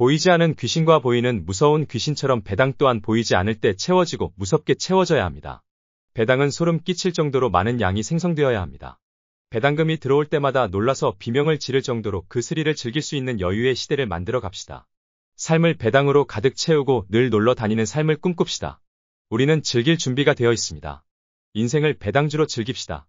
보이지 않은 귀신과 보이는 무서운 귀신처럼 배당 또한 보이지 않을 때 채워지고 무섭게 채워져야 합니다. 배당은 소름 끼칠 정도로 많은 양이 생성되어야 합니다. 배당금이 들어올 때마다 놀라서 비명을 지를 정도로 그 스릴을 즐길 수 있는 여유의 시대를 만들어 갑시다. 삶을 배당으로 가득 채우고 늘 놀러 다니는 삶을 꿈꿉시다. 우리는 즐길 준비가 되어 있습니다. 인생을 배당주로 즐깁시다.